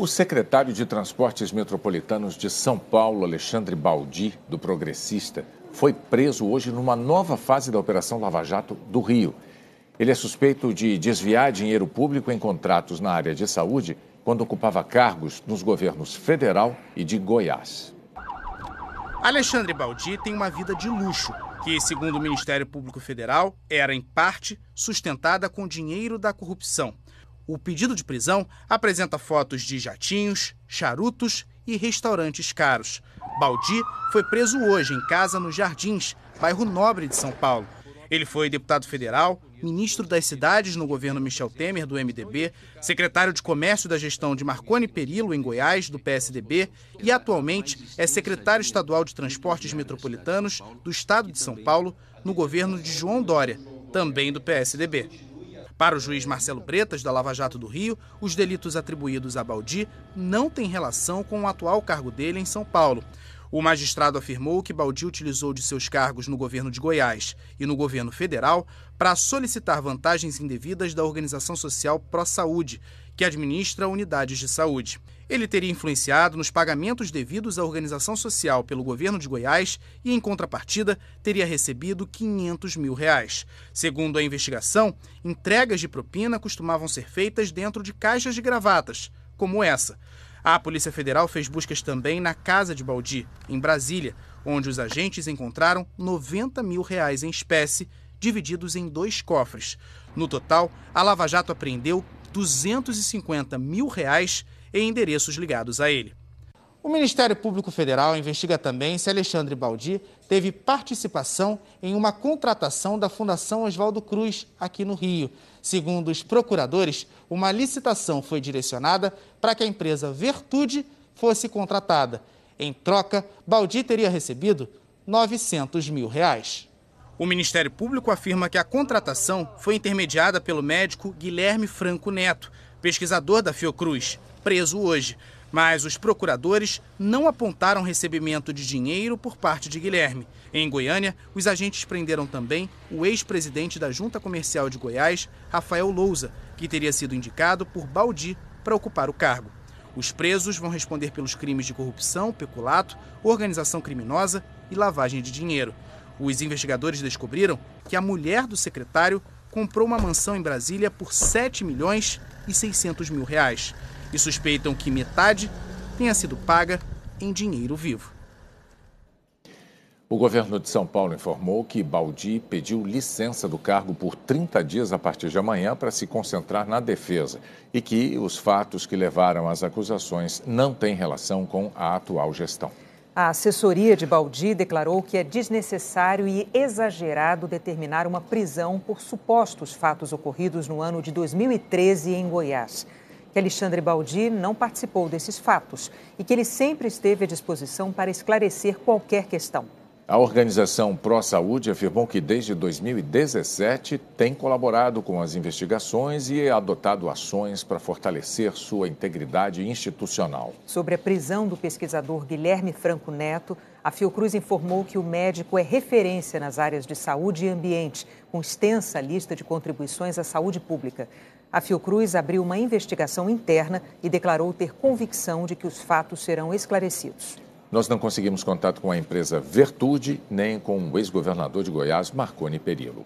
O secretário de Transportes Metropolitanos de São Paulo, Alexandre Baldi, do Progressista, foi preso hoje numa nova fase da Operação Lava Jato do Rio. Ele é suspeito de desviar dinheiro público em contratos na área de saúde quando ocupava cargos nos governos federal e de Goiás. Alexandre Baldi tem uma vida de luxo, que, segundo o Ministério Público Federal, era em parte sustentada com dinheiro da corrupção. O pedido de prisão apresenta fotos de jatinhos, charutos e restaurantes caros. Baldi foi preso hoje em casa nos Jardins, bairro nobre de São Paulo. Ele foi deputado federal, ministro das cidades no governo Michel Temer, do MDB, secretário de Comércio da gestão de Marconi Perillo, em Goiás, do PSDB, e atualmente é secretário estadual de Transportes Metropolitanos do Estado de São Paulo, no governo de João Dória, também do PSDB. Para o juiz Marcelo Bretas, da Lava Jato do Rio, os delitos atribuídos a Baldi não têm relação com o atual cargo dele em São Paulo. O magistrado afirmou que Baldi utilizou de seus cargos no governo de Goiás e no governo federal para solicitar vantagens indevidas da organização social Pró-Saúde, que administra unidades de saúde. Ele teria influenciado nos pagamentos devidos à organização social pelo governo de Goiás e, em contrapartida, teria recebido 500 mil reais. Segundo a investigação, entregas de propina costumavam ser feitas dentro de caixas de gravatas, como essa. A Polícia Federal fez buscas também na casa de Baldi, em Brasília, onde os agentes encontraram 90 mil reais em espécie, divididos em dois cofres. No total, a Lava Jato apreendeu 250 mil reais em endereços ligados a ele. O Ministério Público Federal investiga também se Alexandre Baldi teve participação em uma contratação da Fundação Oswaldo Cruz, aqui no Rio. Segundo os procuradores, uma licitação foi direcionada para que a empresa Vertude fosse contratada. Em troca, Baldi teria recebido 900 mil reais. O Ministério Público afirma que a contratação foi intermediada pelo médico Guilherme Franco Neto, pesquisador da Fiocruz, preso hoje. Mas os procuradores não apontaram recebimento de dinheiro por parte de Guilherme. Em Goiânia, os agentes prenderam também o ex-presidente da Junta Comercial de Goiás, Rafael Louza, que teria sido indicado por Baldi para ocupar o cargo. Os presos vão responder pelos crimes de corrupção, peculato, organização criminosa e lavagem de dinheiro. Os investigadores descobriram que a mulher do secretário comprou uma mansão em Brasília por 7 milhões e 600 mil reais e suspeitam que metade tenha sido paga em dinheiro vivo. O governo de São Paulo informou que Baldi pediu licença do cargo por 30 dias a partir de amanhã para se concentrar na defesa e que os fatos que levaram às acusações não têm relação com a atual gestão. A assessoria de Baldi declarou que é desnecessário e exagerado determinar uma prisão por supostos fatos ocorridos no ano de 2013 em Goiás que Alexandre Baldi não participou desses fatos e que ele sempre esteve à disposição para esclarecer qualquer questão. A organização Pró-Saúde afirmou que desde 2017 tem colaborado com as investigações e adotado ações para fortalecer sua integridade institucional. Sobre a prisão do pesquisador Guilherme Franco Neto, a Fiocruz informou que o médico é referência nas áreas de saúde e ambiente, com extensa lista de contribuições à saúde pública. A Fiocruz abriu uma investigação interna e declarou ter convicção de que os fatos serão esclarecidos. Nós não conseguimos contato com a empresa Vertude nem com o ex-governador de Goiás, Marconi Perillo.